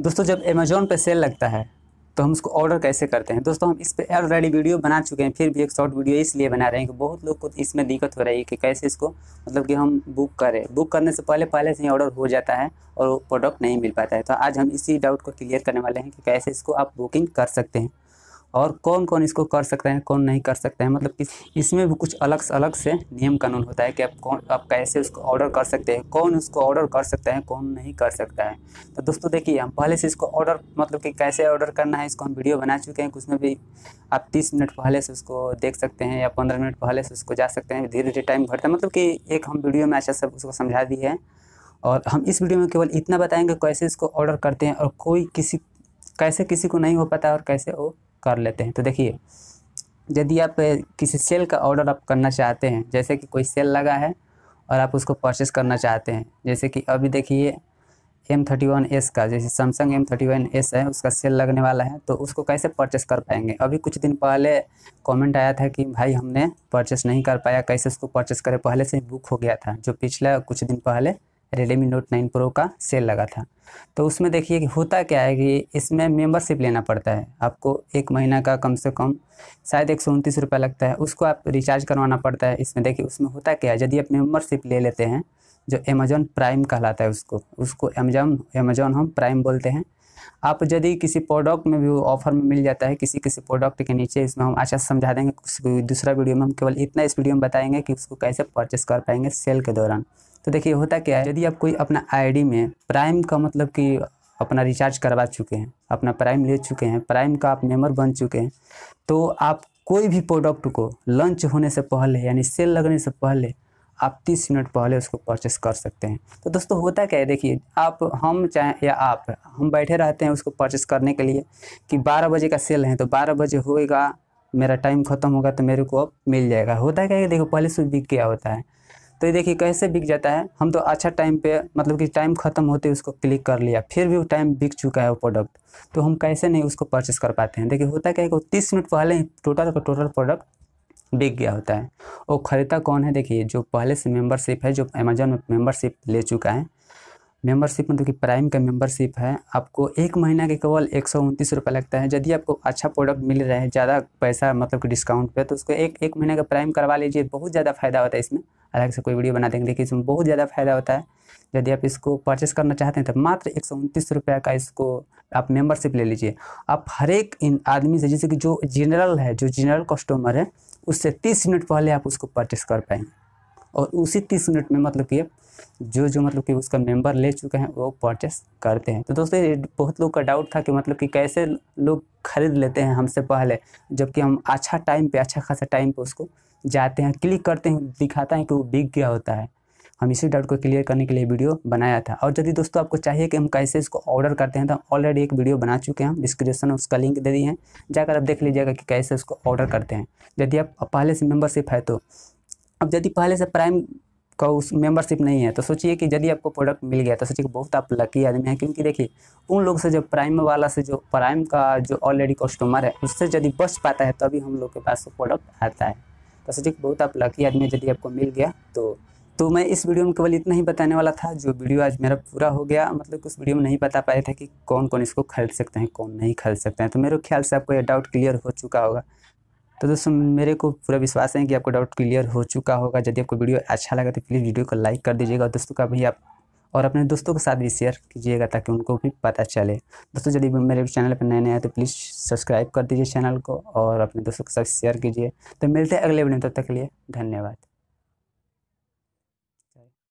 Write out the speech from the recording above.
दोस्तों जब अमेज़ोन पे सेल लगता है तो हम उसको ऑर्डर कैसे करते हैं दोस्तों हम इस पर ऑलरेडी वीडियो बना चुके हैं फिर भी एक शॉर्ट वीडियो इसलिए बना रहे हैं कि बहुत लोग को इसमें दिक्कत हो रही है कि कैसे इसको मतलब कि हम बुक करें बुक करने से पहले पहले से ही ऑर्डर हो जाता है और वो प्रोडक्ट नहीं मिल पाता है तो आज हम इसी डाउट को क्लियर करने वाले हैं कि कैसे इसको आप बुकिंग कर सकते हैं और कौन कौन इसको कर सकते हैं कौन नहीं कर सकते हैं मतलब कि इसमें भी कुछ अलग से अलग से नियम कानून होता है कि आप कौन आप कैसे उसको ऑर्डर कर सकते हैं कौन उसको ऑर्डर कर सकते हैं कौन नहीं कर सकता है तो दोस्तों देखिए हम पहले से इसको ऑर्डर मतलब कि कैसे ऑर्डर करना है इसको हम वीडियो बना चुके हैं उसमें भी आप तीस मिनट पहले से उसको देख सकते हैं या पंद्रह मिनट पहले से उसको जा सकते हैं धीरे धीरे टाइम घटता है मतलब कि एक हम वीडियो में अच्छा सब उसको समझा दी है और हम इस वीडियो में केवल इतना बताएंगे कैसे इसको ऑर्डर करते हैं और कोई किसी कैसे किसी को नहीं हो पाता और कैसे वो कर लेते हैं तो देखिए यदि आप किसी सेल का ऑर्डर आप करना चाहते हैं जैसे कि कोई सेल लगा है और आप उसको परचेस करना चाहते हैं जैसे कि अभी देखिए एम थर्टी वन एस का जैसे Samsung M thirty one S है उसका सेल लगने वाला है तो उसको कैसे परचेस कर पाएंगे अभी कुछ दिन पहले कमेंट आया था कि भाई हमने परचेस नहीं कर पाया कैसे उसको परचेस करें पहले से ही बुक हो गया था जो पिछला कुछ दिन पहले रेडमी नोट नाइन प्रो का सेल लगा था तो उसमें देखिए कि होता क्या है कि इसमें मेंबरशिप लेना पड़ता है आपको एक महीना का कम से कम शायद एक सौ उनतीस रुपये लगता है उसको आप रिचार्ज करवाना पड़ता है इसमें देखिए उसमें होता क्या है यदि आप मेंबरशिप ले लेते हैं जो अमेजोन प्राइम कहलाता है उसको उसको अमेजोन अमेजोन हम प्राइम बोलते हैं आप यदि किसी प्रोडक्ट में भी ऑफर में मिल जाता है किसी किसी प्रोडक्ट के नीचे इसमें हम अच्छा समझा देंगे दूसरा वीडियो में हम केवल इतना इस वीडियो में बताएंगे कि उसको कैसे परचेस कर पाएंगे सेल के दौरान तो देखिए होता क्या है यदि आप कोई अपना आईडी में प्राइम का मतलब कि अपना रिचार्ज करवा चुके हैं अपना प्राइम ले चुके हैं प्राइम का आप मेम्बर बन चुके हैं तो आप कोई भी प्रोडक्ट को लॉन्च होने से पहले यानी सेल लगने से पहले आप तीस मिनट पहले उसको परचेस कर सकते हैं तो दोस्तों होता क्या है देखिए आप हम चाहे या आप हम बैठे रहते हैं उसको परचेस करने के लिए कि बारह बजे का सेल है तो बारह बजे होएगा मेरा टाइम ख़त्म होगा तो मेरे को अब मिल जाएगा होता क्या है देखो पहले से बिक गया होता है तो ये देखिए कैसे बिक जाता है हम तो अच्छा टाइम पे मतलब कि टाइम ख़त्म होते उसको क्लिक कर लिया फिर भी वो टाइम बिक चुका है वो प्रोडक्ट तो हम कैसे नहीं उसको परचेस कर पाते हैं देखिए होता क्या है कि तीस मिनट पहले ही टोटल का टोटल प्रोडक्ट बिक गया होता है वो ख़रीदा कौन है देखिए जो पहले से मेम्बरशिप है जो अमेजोन में मेम्बरशिप ले चुका है मेंबरशिप मतलब कि प्राइम का मेंबरशिप है आपको एक महीना के केवल एक सौ उनतीस रुपये लगता है यदि आपको अच्छा प्रोडक्ट मिल रहा है ज़्यादा पैसा मतलब कि डिस्काउंट पे तो उसको एक एक महीने का प्राइम करवा लीजिए बहुत ज़्यादा फ़ायदा होता है इसमें अलग से कोई वीडियो बना देंगे देखिए इसमें बहुत ज़्यादा फायदा होता है यदि आप इसको परचेस करना चाहते हैं तो मात्र एक सौ का इसको आप मेंबरशिप ले लीजिए आप हर एक इन आदमी से जैसे कि जो जनरल है जो जनरल कस्टमर है उससे तीस मिनट पहले आप उसको परचेस कर पाएंगे और उसी तीस मिनट में मतलब कि जो जो मतलब कि उसका मेंबर ले चुके हैं वो परचेस करते हैं तो दोस्तों ये बहुत लोग का डाउट था कि मतलब कि कैसे लोग खरीद लेते हैं हमसे पहले जबकि हम अच्छा टाइम पर अच्छा खासा टाइम पर उसको जाते हैं क्लिक करते हैं दिखाता है कि वो बिक गया होता है हम इसी डाउट को क्लियर करने के लिए वीडियो बनाया था और यदि दोस्तों आपको चाहिए कि हम कैसे इसको ऑर्डर करते हैं तो ऑलरेडी एक वीडियो बना चुके हैं डिस्क्रिप्शन में उसका लिंक दे दिए हैं जाकर आप देख लीजिएगा कि कैसे इसको ऑर्डर करते हैं यदि आप पहले से मेम्बरशिप है तो अब यदि पहले से प्राइम का उस मेंबरशिप नहीं है तो सोचिए कि यदि आपको प्रोडक्ट मिल गया तो सोचिए कि बहुत आप लकी आदमी हैं क्योंकि देखिए उन लोग से जो प्राइम वाला से जो प्राइम का जो ऑलरेडी कस्टमर है उससे यदि बच पाता है तभी हम लोग के पास वो प्रोडक्ट आता है तो सोचिए बहुत आप लकी आदमी यदि आपको मिल गया तो तो मैं इस वीडियो में केवल इतना ही बताने वाला था जो वीडियो आज मेरा पूरा हो गया मतलब उस वीडियो में नहीं बता पाया था कि कौन कौन इसको खरीद सकते हैं कौन नहीं खरीद सकते हैं तो मेरे ख्याल से आपको यह डाउट क्लियर हो चुका होगा तो दोस्तों मेरे को पूरा विश्वास है कि आपको डाउट क्लियर हो चुका होगा यदि आपको वीडियो अच्छा लगा तो प्लीज़ वीडियो को लाइक कर दीजिएगा दोस्तों का भी आप और अपने दोस्तों के साथ भी शेयर कीजिएगा ताकि उनको भी पता चले दोस्तों यदि मेरे चैनल पर नए नए हैं तो प्लीज़ सब्सक्राइब कर दीजिए चैनल को और अपने दोस्तों के साथ शेयर कीजिए तो मिलते हैं अगले वीडियो तब तक के लिए धन्यवाद